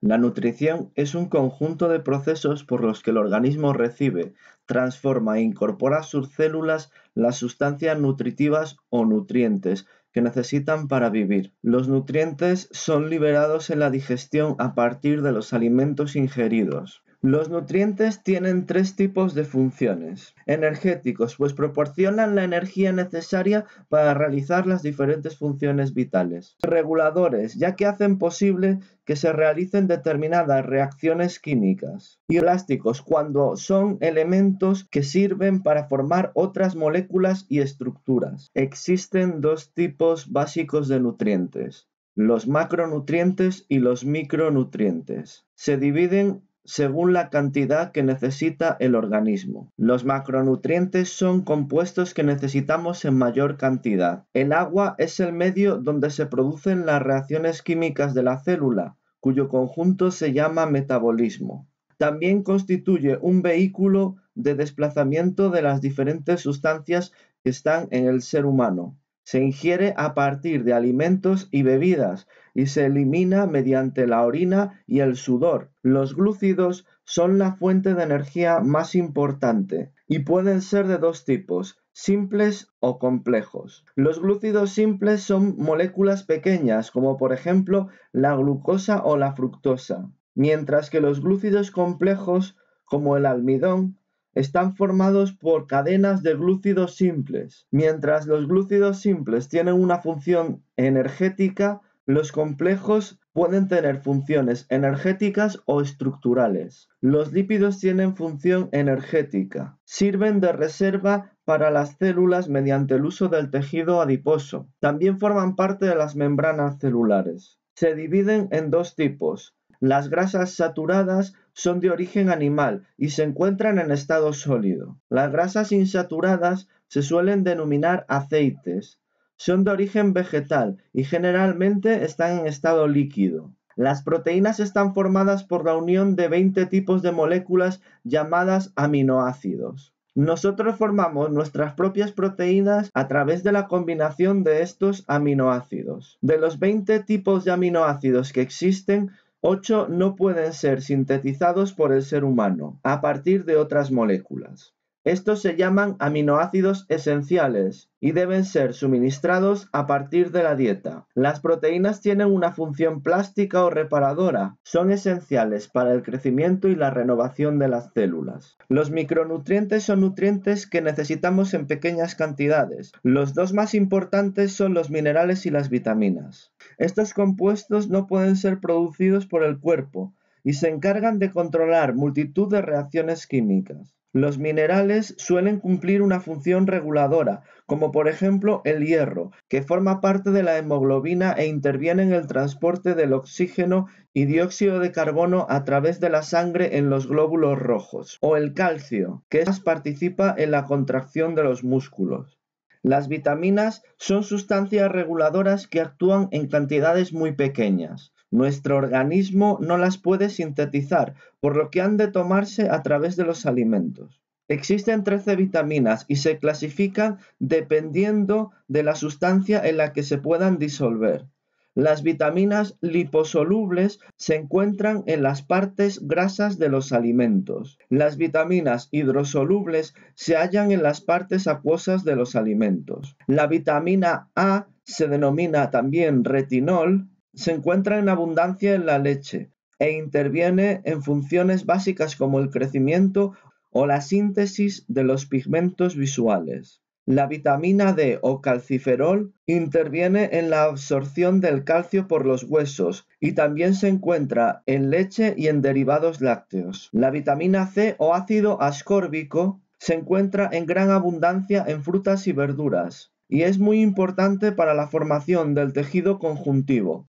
La nutrición es un conjunto de procesos por los que el organismo recibe, transforma e incorpora a sus células las sustancias nutritivas o nutrientes que necesitan para vivir. Los nutrientes son liberados en la digestión a partir de los alimentos ingeridos. Los nutrientes tienen tres tipos de funciones. Energéticos, pues proporcionan la energía necesaria para realizar las diferentes funciones vitales. Reguladores, ya que hacen posible que se realicen determinadas reacciones químicas. Y plásticos, cuando son elementos que sirven para formar otras moléculas y estructuras. Existen dos tipos básicos de nutrientes los macronutrientes y los micronutrientes. Se dividen según la cantidad que necesita el organismo. Los macronutrientes son compuestos que necesitamos en mayor cantidad. El agua es el medio donde se producen las reacciones químicas de la célula, cuyo conjunto se llama metabolismo. También constituye un vehículo de desplazamiento de las diferentes sustancias que están en el ser humano. Se ingiere a partir de alimentos y bebidas y se elimina mediante la orina y el sudor. Los glúcidos son la fuente de energía más importante y pueden ser de dos tipos, simples o complejos. Los glúcidos simples son moléculas pequeñas, como por ejemplo la glucosa o la fructosa, mientras que los glúcidos complejos, como el almidón, están formados por cadenas de glúcidos simples. Mientras los glúcidos simples tienen una función energética, los complejos pueden tener funciones energéticas o estructurales. Los lípidos tienen función energética. Sirven de reserva para las células mediante el uso del tejido adiposo. También forman parte de las membranas celulares. Se dividen en dos tipos, las grasas saturadas son de origen animal y se encuentran en estado sólido. Las grasas insaturadas se suelen denominar aceites. Son de origen vegetal y generalmente están en estado líquido. Las proteínas están formadas por la unión de 20 tipos de moléculas llamadas aminoácidos. Nosotros formamos nuestras propias proteínas a través de la combinación de estos aminoácidos. De los 20 tipos de aminoácidos que existen, 8 no pueden ser sintetizados por el ser humano a partir de otras moléculas. Estos se llaman aminoácidos esenciales y deben ser suministrados a partir de la dieta. Las proteínas tienen una función plástica o reparadora, son esenciales para el crecimiento y la renovación de las células. Los micronutrientes son nutrientes que necesitamos en pequeñas cantidades. Los dos más importantes son los minerales y las vitaminas. Estos compuestos no pueden ser producidos por el cuerpo y se encargan de controlar multitud de reacciones químicas. Los minerales suelen cumplir una función reguladora, como por ejemplo el hierro, que forma parte de la hemoglobina e interviene en el transporte del oxígeno y dióxido de carbono a través de la sangre en los glóbulos rojos, o el calcio, que participa en la contracción de los músculos. Las vitaminas son sustancias reguladoras que actúan en cantidades muy pequeñas. Nuestro organismo no las puede sintetizar, por lo que han de tomarse a través de los alimentos. Existen 13 vitaminas y se clasifican dependiendo de la sustancia en la que se puedan disolver. Las vitaminas liposolubles se encuentran en las partes grasas de los alimentos. Las vitaminas hidrosolubles se hallan en las partes acuosas de los alimentos. La vitamina A se denomina también retinol, se encuentra en abundancia en la leche e interviene en funciones básicas como el crecimiento o la síntesis de los pigmentos visuales. La vitamina D o calciferol interviene en la absorción del calcio por los huesos y también se encuentra en leche y en derivados lácteos. La vitamina C o ácido ascórbico se encuentra en gran abundancia en frutas y verduras y es muy importante para la formación del tejido conjuntivo.